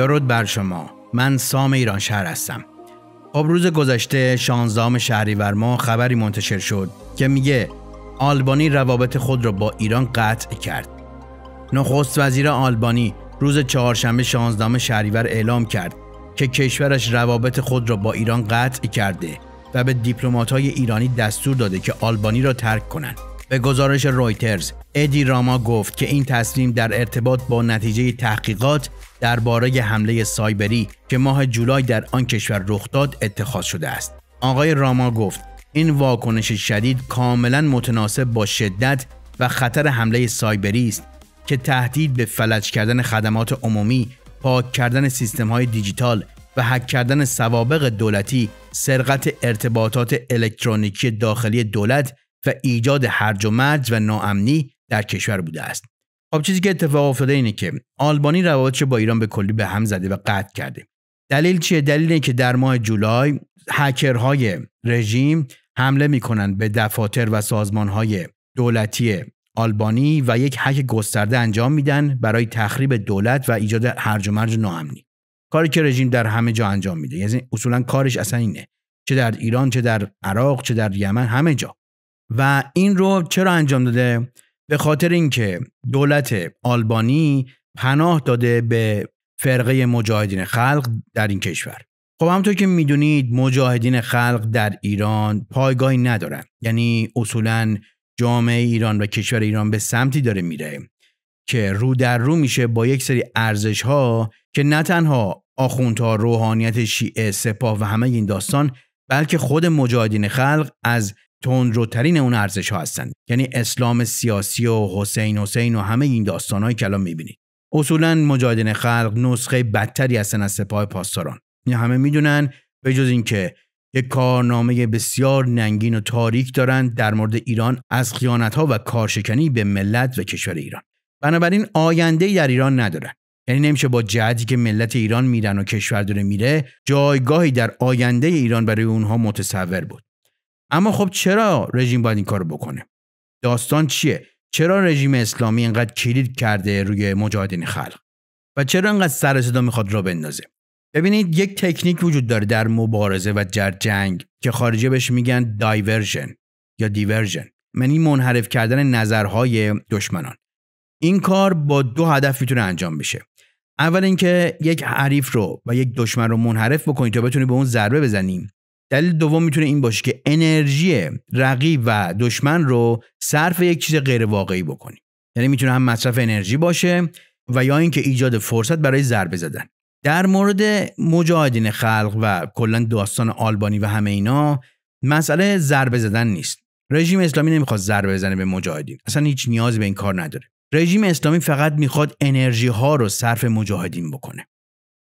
درود بر شما من سام ایران شهر هستم خب روز گذشته 16 شهریور ما خبری منتشر شد که میگه آلبانی روابط خود را با ایران قطع کرد نخست وزیر آلبانی روز چهارشنبه 16 شهریور اعلام کرد که کشورش روابط خود را با ایران قطع کرده و به دیپلمات‌های ایرانی دستور داده که آلبانی را ترک کنند به گزارش رویترز ادی راما گفت که این تصمیم در ارتباط با نتیجه تحقیقات درباره حمله سایبری که ماه جولای در آن کشور رخ داد اتخاذ شده است آقای راما گفت این واکنش شدید کاملا متناسب با شدت و خطر حمله سایبری است که تهدید به فلج کردن خدمات عمومی، پاک کردن سیستم های دیجیتال و حک کردن سوابق دولتی، سرقت ارتباطات الکترونیکی داخلی دولت و ایجاد هرج و مرج و ناامنی در کشور بوده است خب چیزی که اتفاق افتاده اینه که آلبانی روابطش با ایران به کلی به هم زده و قطع کرده دلیل چیه دلیل اینه که در ماه جولای هکرهای رژیم حمله میکنن به دفاتر و سازمانهای دولتی آلبانی و یک حک گسترده انجام میدن برای تخریب دولت و ایجاد هرج و مرج ناامنی کاری که رژیم در همه جا انجام میده یعنی اصولا کارش اصلا اینه چه در ایران چه در عراق چه در یمن همه جا و این رو چرا انجام داده به خاطر اینکه دولت آلبانی پناه داده به فرقه مجاهدین خلق در این کشور خب همونطور که میدونید مجاهدین خلق در ایران پایگاهی ندارن یعنی اصولا جامعه ایران و کشور ایران به سمتی داره میره که رو در رو میشه با یک سری ارزش ها که نه تنها آخوندها روحانیت شیعه سپاه و همه این داستان بلکه خود مجاهدین خلق از تندروترین اون ارزش ها هستند یعنی اسلام سیاسی و حسین حسین و همه این داستانهایی که الان میبینید اصولا مجاهدین خلق نسخه بدتری هستن از سپاه پاسداران این یعنی همه میدونن به جز اینکه یک کارنامه بسیار ننگین و تاریک دارند در مورد ایران از خیانت ها و کارشکنی به ملت و کشور ایران بنابراین آینده در ایران ندارن یعنی نمیشه با جدی که ملت ایران میرن و کشور داره میره جایگاهی در آینده ایران برای اونها متصور بود اما خب چرا رژیم باید این کارو بکنه داستان چیه چرا رژیم اسلامی اینقدر کلید کرده روی مجاهدین خلق و چرا اینقدر سر صدا میخواد را بندازه ببینید یک تکنیک وجود داره در مبارزه و در جنگ که خارجه بهش میگن دایورژن یا دیورژن یعنی منحرف کردن نظرهای دشمنان این کار با دو هدف میتونه انجام بشه اول اینکه یک حریف رو و یک دشمن رو منحرف بکنی تا بتونی به اون ضربه بزنی دلیل دوم میتونه این باشه که انرژی رقیب و دشمن رو صرف یک چیز غیر واقعی بکنیم یعنی میتونه هم مصرف انرژی باشه و یا اینکه ایجاد فرصت برای ضربه زدن در مورد مجاهدین خلق و کلا داستان آلبانی و همه اینا مسئله ضربه زدن نیست رژیم اسلامی نمیخواد ضربه بزنه به مجاهدین اصلا هیچ نیازی به این کار نداره رژیم اسلامی فقط میخواد انرژی ها رو صرف مجاهدین بکنه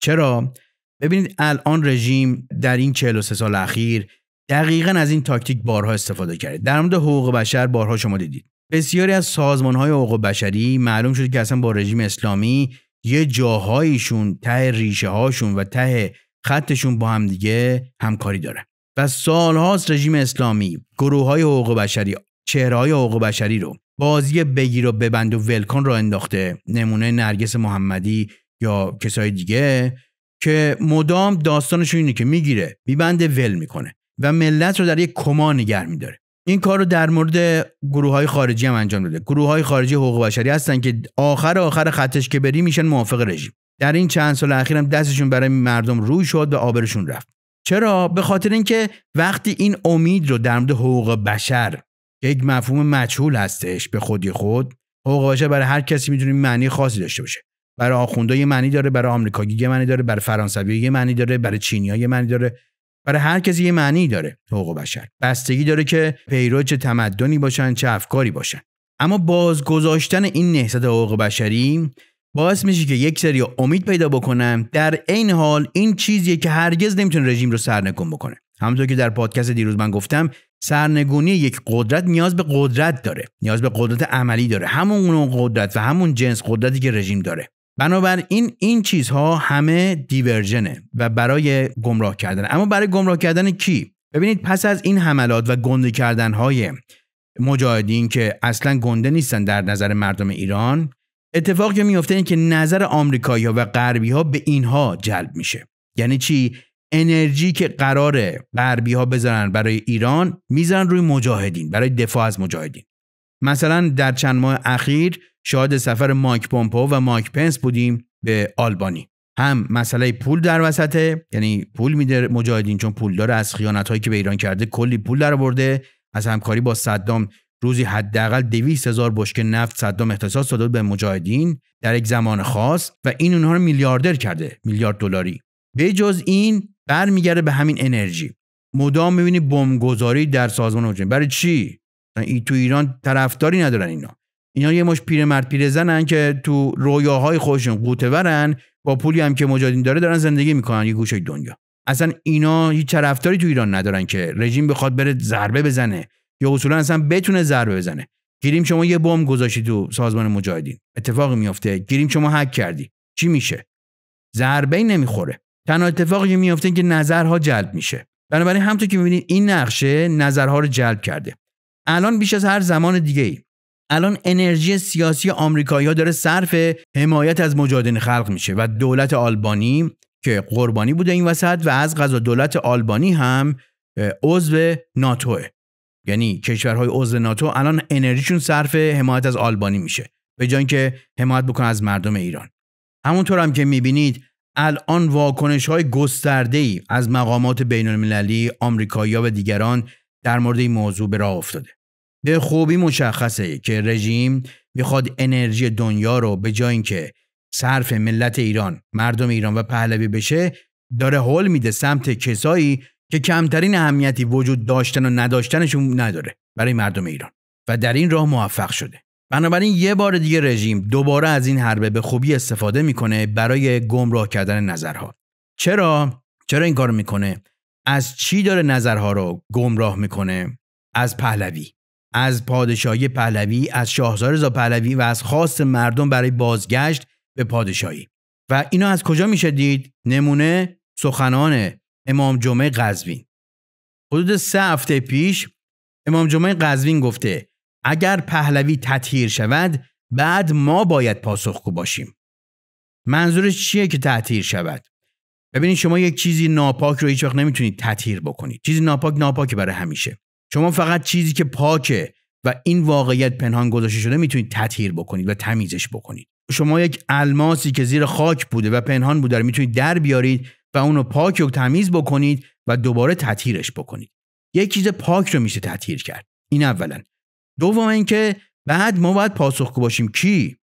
چرا ببینید الان رژیم در این 43 سال اخیر دقیقا از این تاکتیک بارها استفاده کرده در مورد حقوق بشر بارها شما دیدید بسیاری از سازمان های حقوق بشری معلوم شده که اصلا با رژیم اسلامی یه جاهایشون ته ریشه هاشون و ته خطشون با هم دیگه همکاری داره. و سالهاست رژیم اسلامی گروه های حقوق بشری چهره های حقوق بشری رو بازی بگیر و ببند و ولکن را انداخته نمونه نرگس محمدی یا کسای دیگه که مدام داستانش اینه که میگیره میبنده ول میکنه و ملت رو در یک کما نگر میداره این کار رو در مورد گروه های خارجی هم انجام داده گروه های خارجی حقوق بشری هستن که آخر آخر خطش که بری میشن موافق رژیم در این چند سال اخیرم دستشون برای مردم روی شد و آبرشون رفت چرا به خاطر اینکه وقتی این امید رو در مورد حقوق بشر که یک مفهوم مجهول هستش به خودی خود حقوق بشر برای هر کسی میتونه معنی خاصی داشته باشه برای آخوندا یه معنی داره برای آمریکایی یه معنی داره برای فرانسوی یه معنی داره برای چینیا یه معنی داره برای هر کسی یه معنی داره حقوق بشر بستگی داره که پیرو چه تمدنی باشن چه افکاری باشن اما بازگذاشتن این نهضت حقوق بشری باعث میشه که یک سری امید پیدا بکنم در این حال این چیزیه که هرگز نمیتونه رژیم رو سرنگون بکنه همونطور که در پادکست دیروز من گفتم سرنگونی یک قدرت نیاز به قدرت داره نیاز به قدرت عملی داره همون قدرت و همون جنس قدرتی که رژیم داره بنابراین این چیزها همه دیورژنه و برای گمراه کردن اما برای گمراه کردن کی ببینید پس از این حملات و گنده کردن های مجاهدین که اصلا گنده نیستن در نظر مردم ایران اتفاقی که میفته این که نظر آمریکایی ها و غربی ها به اینها جلب میشه یعنی چی انرژی که قرار غربی ها بذارن برای ایران میذارن روی مجاهدین برای دفاع از مجاهدین مثلا در چند ماه اخیر شاهد سفر مایک پومپو و مایک پنس بودیم به آلبانی هم مسئله پول در وسطه یعنی پول میده مجاهدین چون پول داره از خیانت هایی که به ایران کرده کلی پول در برده از همکاری با صدام روزی حداقل 200 هزار بشکه نفت صدام اختصاص داده به مجاهدین در یک زمان خاص و این اونها رو میلیاردر کرده میلیارد دلاری به جز این برمیگرده به همین انرژی مدام میبینی بمبگذاری در سازمان اوجین برای چی ای تو ایران طرفداری ندارن اینا اینا یه مش مرد پیرمرد پیرزنن که تو رویاهای خودشون ورن با پولی هم که مجاهدین داره دارن زندگی میکنن یه گوشه دنیا اصلا اینا هیچ طرفداری تو ایران ندارن که رژیم بخواد بره ضربه بزنه یا اصولا اصلا بتونه ضربه بزنه گیریم شما یه بمب گذاشتی تو سازمان مجاهدین اتفاقی میافته. گیریم شما حک کردی چی میشه ضربه نمیخوره تنها اتفاقی میفته که نظرها جلب میشه بنابراین همونطور که میبینید این نقشه نظرها رو جلب کرده الان بیش از هر زمان دیگه الان انرژی سیاسی آمریکایی‌ها داره صرف حمایت از مجادن خلق میشه و دولت آلبانی که قربانی بوده این وسط و از غذا دولت آلبانی هم عضو ناتوه یعنی کشورهای عضو ناتو الان انرژیشون صرف حمایت از آلبانی میشه به جای که حمایت بکنه از مردم ایران همونطور هم که میبینید الان واکنش های گسترده ای از مقامات بین المللی آمریکایی‌ها و دیگران در مورد این موضوع به راه افتاده به خوبی مشخصه که رژیم میخواد انرژی دنیا رو به جای اینکه صرف ملت ایران مردم ایران و پهلوی بشه داره حل میده سمت کسایی که کمترین اهمیتی وجود داشتن و نداشتنشون نداره برای مردم ایران و در این راه موفق شده بنابراین یه بار دیگه رژیم دوباره از این حربه به خوبی استفاده میکنه برای گمراه کردن نظرها چرا چرا این کار میکنه از چی داره نظرها رو گمراه میکنه از پهلوی از پادشاهی پهلوی از شاهزار رضا پهلوی و از خواست مردم برای بازگشت به پادشاهی و اینا از کجا میشه دید نمونه سخنان امام جمعه قزوین حدود سه هفته پیش امام جمعه قزوین گفته اگر پهلوی تطهیر شود بعد ما باید پاسخگو باشیم منظورش چیه که تطهیر شود ببینید شما یک چیزی ناپاک رو هیچ وقت نمیتونید تطهیر بکنید چیزی ناپاک ناپاک برای همیشه شما فقط چیزی که پاکه و این واقعیت پنهان گذاشته شده میتونید تطهیر بکنید و تمیزش بکنید شما یک الماسی که زیر خاک بوده و پنهان بوده رو میتونید در بیارید و اونو پاک و تمیز بکنید و دوباره تطهیرش بکنید یک چیز پاک رو میشه تطهیر کرد این اولا دوم اینکه بعد ما باید پاسخگو باشیم کی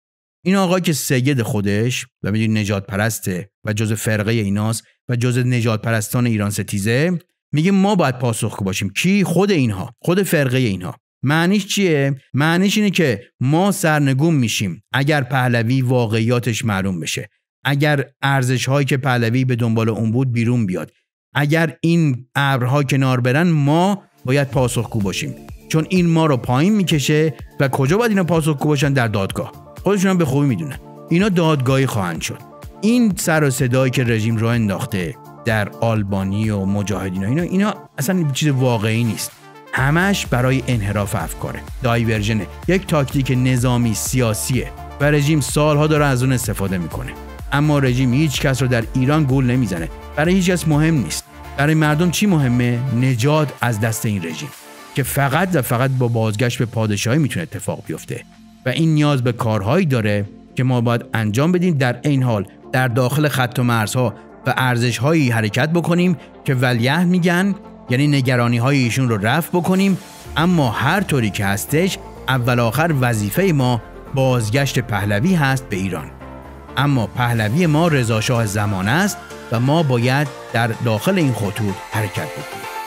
این آقا که سید خودش و میدونید نجات پرسته و جز فرقه ایناست و جز نجات پرستان ایران ستیزه میگه ما باید پاسخگو باشیم کی خود اینها خود فرقه اینها معنیش چیه معنیش اینه که ما سرنگون میشیم اگر پهلوی واقعیاتش معلوم بشه اگر ارزش هایی که پهلوی به دنبال اون بود بیرون بیاد اگر این ابرها کنار برن ما باید پاسخگو باشیم چون این ما رو پایین میکشه و کجا باید اینا پاسخگو باشن در دادگاه خودشون هم به خوبی میدونن اینا دادگاهی خواهند شد این سر و صدایی که رژیم رو انداخته در آلبانی و مجاهدین و اینا اینا اصلا چیز واقعی نیست همش برای انحراف افکاره دایورژنه یک تاکتیک نظامی سیاسیه و رژیم سالها داره از اون استفاده میکنه اما رژیم هیچ کس رو در ایران گول نمیزنه برای هیچ کس مهم نیست برای مردم چی مهمه نجات از دست این رژیم که فقط و فقط با بازگشت به پادشاهی میتونه اتفاق بیفته و این نیاز به کارهایی داره که ما باید انجام بدیم در این حال در داخل خط و مرزها و ارزش هایی حرکت بکنیم که ولیه میگن یعنی نگرانی های ایشون رو رفع بکنیم اما هر طوری که هستش اول آخر وظیفه ما بازگشت پهلوی هست به ایران اما پهلوی ما رضاشاه زمان است و ما باید در داخل این خطوط حرکت بکنیم